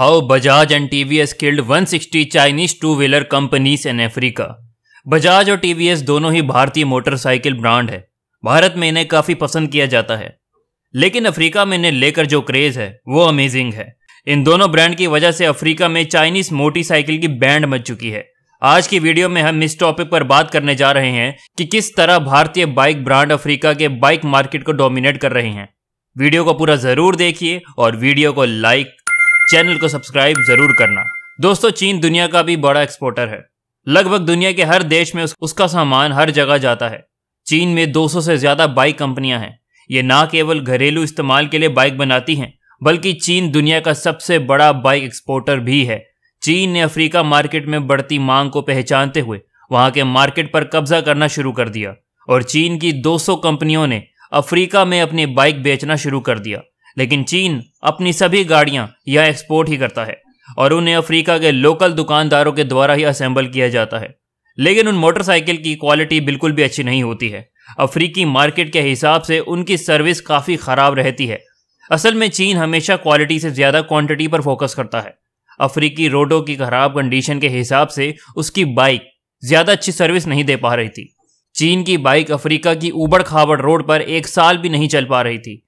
T V S killed one sixty Chinese two wheeler companies in Africa Bajaj और TVS दोनों ही भारतीय motorcycle brand है भारत में इन्हें काफी पसंद किया जाता है लेकिन अफ्रीका में इन्हें लेकर जो क्रेज है वो अमेजिंग है इन दोनों ब्रांड की वजह से अफ्रीका में चाइनीज मोटरसाइकिल की बैंड मच चुकी है आज की वीडियो में हम इस टॉपिक पर बात करने जा रहे हैं कि किस तरह भारतीय बाइक ब्रांड अफ्रीका के बाइक मार्केट को डोमिनेट कर रहे हैं वीडियो को पूरा जरूर देखिए और वीडियो को लाइक चैनल को सब्सक्राइब जरूर करना दोस्तों चीन दुनिया का भी बड़ा एक्सपोर्टर है लगभग दुनिया के हर देश में उसका सामान हर जगह जाता है चीन में 200 से ज्यादा बाइक कंपनियां हैं ये ना केवल घरेलू इस्तेमाल के लिए बाइक बनाती हैं बल्कि चीन दुनिया का सबसे बड़ा बाइक एक्सपोर्टर भी है चीन ने अफ्रीका मार्केट में बढ़ती मांग को पहचानते हुए वहां के मार्केट पर कब्जा करना शुरू कर दिया और चीन की 200 कंपनियों ने अफ्रीका में अपनी बाइक बेचना शुरू कर दिया लेकिन चीन अपनी सभी गाड़ियां यह एक्सपोर्ट ही करता है और उन्हें अफ्रीका के लोकल दुकानदारों के द्वारा ही असेंबल किया जाता है लेकिन उन मोटरसाइकिल की क्वालिटी बिल्कुल भी अच्छी नहीं होती है अफ्रीकी मार्केट के हिसाब से उनकी सर्विस काफ़ी ख़राब रहती है असल में चीन हमेशा क्वालिटी से ज़्यादा क्वांटिटी पर फोकस करता है अफ्रीकी रोडों की खराब कंडीशन के हिसाब से उसकी बाइक ज़्यादा अच्छी सर्विस नहीं दे पा रही थी चीन की बाइक अफ्रीका की उबड़ खाबड़ रोड पर एक साल भी नहीं चल पा रही थी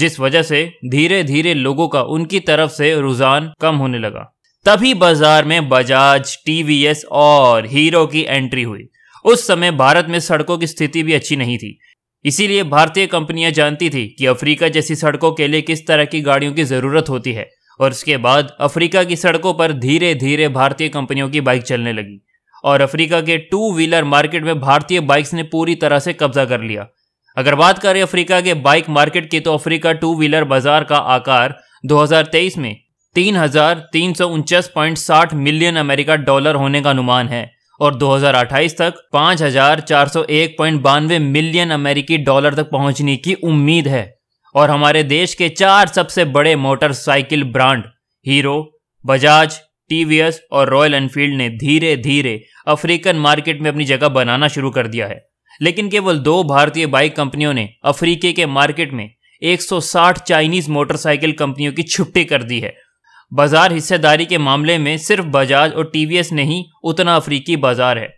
जिस वजह से धीरे धीरे लोगों का उनकी तरफ से रुझान कम होने लगा तभी बाजार में बजाज टीवीएस और हीरो की एंट्री हुई उस समय भारत में सड़कों की स्थिति भी अच्छी नहीं थी इसीलिए भारतीय कंपनियां जानती थी कि अफ्रीका जैसी सड़कों के लिए किस तरह की गाड़ियों की जरूरत होती है और उसके बाद अफ्रीका की सड़कों पर धीरे धीरे भारतीय कंपनियों की बाइक चलने लगी और अफ्रीका के टू व्हीलर मार्केट में भारतीय बाइक्स ने पूरी तरह से कब्जा कर लिया अगर बात करें अफ्रीका के बाइक मार्केट की तो अफ्रीका टू व्हीलर बाजार का आकार 2023 में तीन मिलियन अमेरिका डॉलर होने का अनुमान है और 2028 तक 5,401.92 मिलियन अमेरिकी डॉलर तक पहुंचने की उम्मीद है और हमारे देश के चार सबसे बड़े motorcycle brand Hero Bajaj TVS और रॉयल एनफील्ड ने धीरे धीरे अफ्रीकन मार्केट में अपनी जगह बनाना शुरू कर दिया है लेकिन केवल दो भारतीय बाइक कंपनियों ने अफ्रीके के मार्केट में 160 चाइनीज मोटरसाइकिल कंपनियों की छुट्टी कर दी है बाजार हिस्सेदारी के मामले में सिर्फ बजाज और टीवीएस नहीं उतना अफ्रीकी बाजार है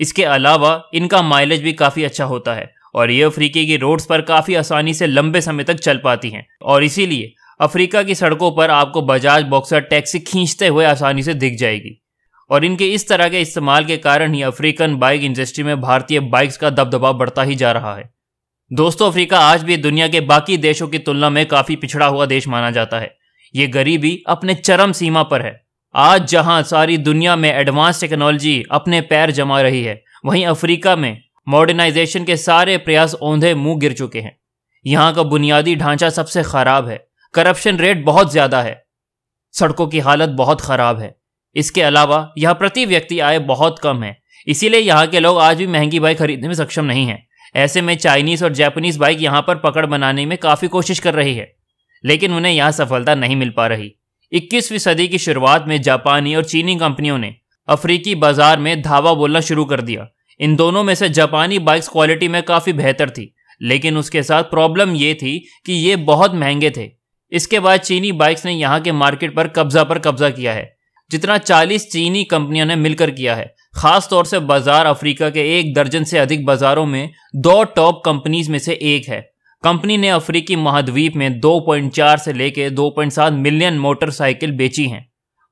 इसके अलावा इनका माइलेज भी काफ़ी अच्छा होता है और ये अफ्रीके की रोड्स पर काफ़ी आसानी से लंबे समय तक चल पाती हैं और इसीलिए अफ्रीका की सड़कों पर आपको बजाज बॉक्सर टैक्सी खींचते हुए आसानी से दिख जाएगी और इनके इस तरह के इस्तेमाल के कारण ही अफ्रीकन बाइक इंडस्ट्री में भारतीय बाइक्स का दबदबा बढ़ता ही जा रहा है दोस्तों अफ्रीका आज भी दुनिया के बाकी देशों की तुलना में काफी पिछड़ा हुआ देश माना जाता है ये गरीबी अपने चरम सीमा पर है आज जहां सारी दुनिया में एडवांस टेक्नोलॉजी अपने पैर जमा रही है वहीं अफ्रीका में मॉडर्नाइजेशन के सारे प्रयास औंधे मुंह गिर चुके हैं यहाँ का बुनियादी ढांचा सबसे खराब है करप्शन रेट बहुत ज्यादा है सड़कों की हालत बहुत खराब है इसके अलावा यह प्रति व्यक्ति आय बहुत कम है इसीलिए यहाँ के लोग आज भी महंगी बाइक खरीदने में सक्षम नहीं है ऐसे में चाइनीज और जापानीज बाइक यहाँ पर पकड़ बनाने में काफ़ी कोशिश कर रही है लेकिन उन्हें यहाँ सफलता नहीं मिल पा रही इक्कीसवीं सदी की शुरुआत में जापानी और चीनी कंपनियों ने अफ्रीकी बाजार में धावा बोलना शुरू कर दिया इन दोनों में से जापानी बाइक्स क्वालिटी में काफ़ी बेहतर थी लेकिन उसके साथ प्रॉब्लम ये थी कि ये बहुत महंगे थे इसके बाद चीनी बाइक्स ने यहाँ के मार्केट पर कब्जा पर कब्जा किया है जितना 40 चीनी कंपनियों ने मिलकर किया है खास तौर से बाजार अफ्रीका के एक दर्जन से अधिक बाजारों में दो टॉप कंपनीज में से एक है कंपनी ने अफ्रीकी महाद्वीप में 2.4 से लेकर 2.7 मिलियन मोटरसाइकिल बेची हैं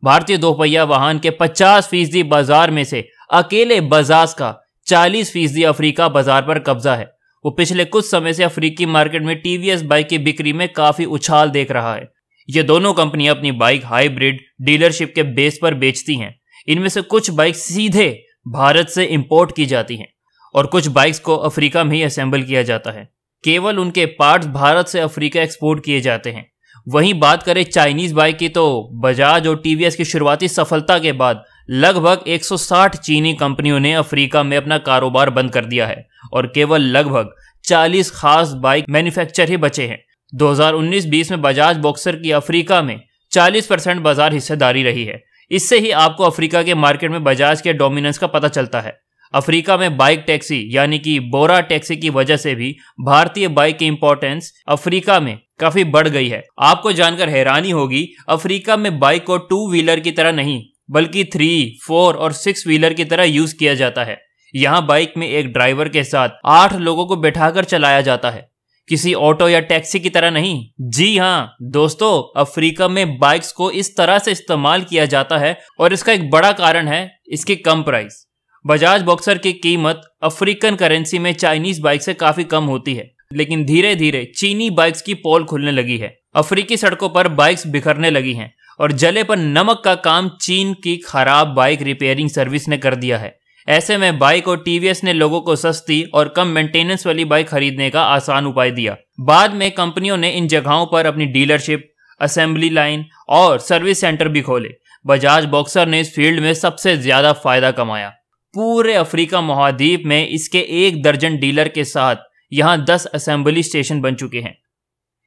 भारतीय दोपहिया वाहन के 50 फीसदी बाजार में से अकेले बजाज का 40 फीसदी अफ्रीका बाजार पर कब्जा है वो पिछले कुछ समय से अफ्रीकी मार्केट में टीवीएस बाइक की बिक्री में काफी उछाल देख रहा है ये दोनों कंपनियां अपनी बाइक हाइब्रिड डीलरशिप के बेस पर बेचती हैं इनमें से कुछ बाइक सीधे भारत से इंपोर्ट की जाती हैं और कुछ बाइक्स को अफ्रीका में ही असेंबल किया जाता है केवल उनके पार्ट्स भारत से अफ्रीका एक्सपोर्ट किए जाते हैं वहीं बात करें चाइनीज बाइक की तो बजाज और टीवीएस की शुरुआती सफलता के बाद लगभग 160 चीनी कंपनियों ने अफ्रीका में अपना कारोबार बंद कर दिया है और केवल लगभग 40 खास बाइक मैन्युफैक्चर ही बचे हैं 2019-20 में बजाज बॉक्सर की अफ्रीका में 40 परसेंट बाजार हिस्सेदारी रही है इससे ही आपको अफ्रीका के मार्केट में बजाज के डोमिनेंस का पता चलता है अफ्रीका में बाइक टैक्सी यानी कि बोरा टैक्सी की वजह से भी भारतीय बाइक की इंपॉर्टेंस अफ्रीका में काफी बढ़ गई है आपको जानकर हैरानी होगी अफ्रीका में बाइक को टू व्हीलर की तरह नहीं बल्कि थ्री फोर और सिक्स व्हीलर की तरह यूज किया जाता है यहाँ बाइक में एक ड्राइवर के साथ आठ लोगों को बैठा चलाया जाता है किसी ऑटो या टैक्सी की तरह नहीं जी हाँ दोस्तों अफ्रीका में बाइक्स को इस तरह से इस्तेमाल किया जाता है और इसका एक बड़ा कारण है इसकी कम प्राइस बजाज बॉक्सर की कीमत अफ्रीकन करेंसी में चाइनीज बाइक से काफी कम होती है लेकिन धीरे धीरे चीनी बाइक्स की पोल खुलने लगी है अफ्रीकी सड़कों पर बाइक्स बिखरने लगी हैं और जले पर नमक का काम चीन की खराब बाइक रिपेयरिंग सर्विस ने कर दिया है ऐसे में बाइक और टीवीएस ने लोगों को सस्ती और कम मेंटेनेंस वाली बाइक खरीदने का आसान उपाय दिया बाद में कंपनियों ने इन जगहों पर अपनी डीलरशिप असेंबली लाइन और सर्विस सेंटर भी खोले बजाज बॉक्सर ने इस फील्ड में सबसे ज्यादा फायदा कमाया पूरे अफ्रीका महाद्वीप में इसके एक दर्जन डीलर के साथ यहाँ दस असेंबली स्टेशन बन चुके हैं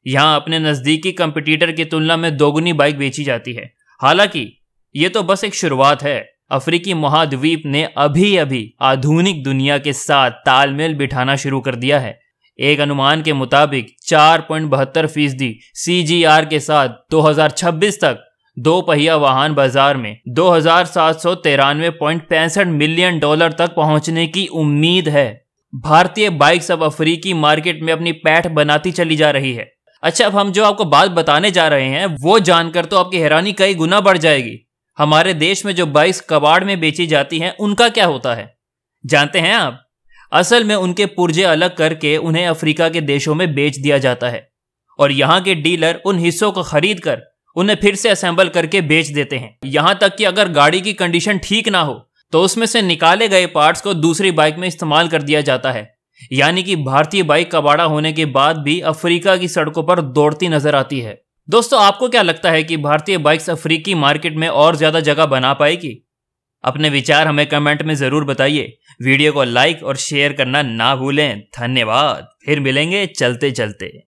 यहाँ अपने नज़दीकी कंपटीटर की तुलना में दोगुनी बाइक बेची जाती है हालांकि ये तो बस एक शुरुआत है अफ्रीकी महाद्वीप ने अभी अभी आधुनिक दुनिया के साथ तालमेल बिठाना शुरू कर दिया है एक अनुमान के मुताबिक चार पॉइंट बहत्तर फीसदी सी जी आर के साथ 2026 तक दो पहिया वाहन बाजार में दो हजार सात सौ तिरानवे पॉइंट पैंसठ मिलियन डॉलर तक पहुंचने की उम्मीद है भारतीय बाइक अब अफ्रीकी मार्केट में अपनी पैठ बनाती चली जा रही है अच्छा अब हम जो आपको बात बताने जा रहे हैं वो जानकर तो आपकी हैरानी कई गुना बढ़ जाएगी हमारे देश में जो बाइक्स कबाड़ में बेची जाती हैं उनका क्या होता है जानते हैं आप असल में उनके पुर्जे अलग करके उन्हें अफ्रीका के देशों में बेच दिया जाता है और यहाँ के डीलर उन हिस्सों को खरीद कर उन्हें फिर से असेंबल करके बेच देते हैं यहाँ तक कि अगर गाड़ी की कंडीशन ठीक ना हो तो उसमें से निकाले गए पार्ट्स को दूसरी बाइक में इस्तेमाल कर दिया जाता है यानी कि भारतीय बाइक कबाड़ा होने के बाद भी अफ्रीका की सड़कों पर दौड़ती नजर आती है दोस्तों आपको क्या लगता है कि भारतीय बाइक्स अफ्रीकी मार्केट में और ज़्यादा जगह बना पाएगी अपने विचार हमें कमेंट में ज़रूर बताइए वीडियो को लाइक और शेयर करना ना भूलें धन्यवाद फिर मिलेंगे चलते चलते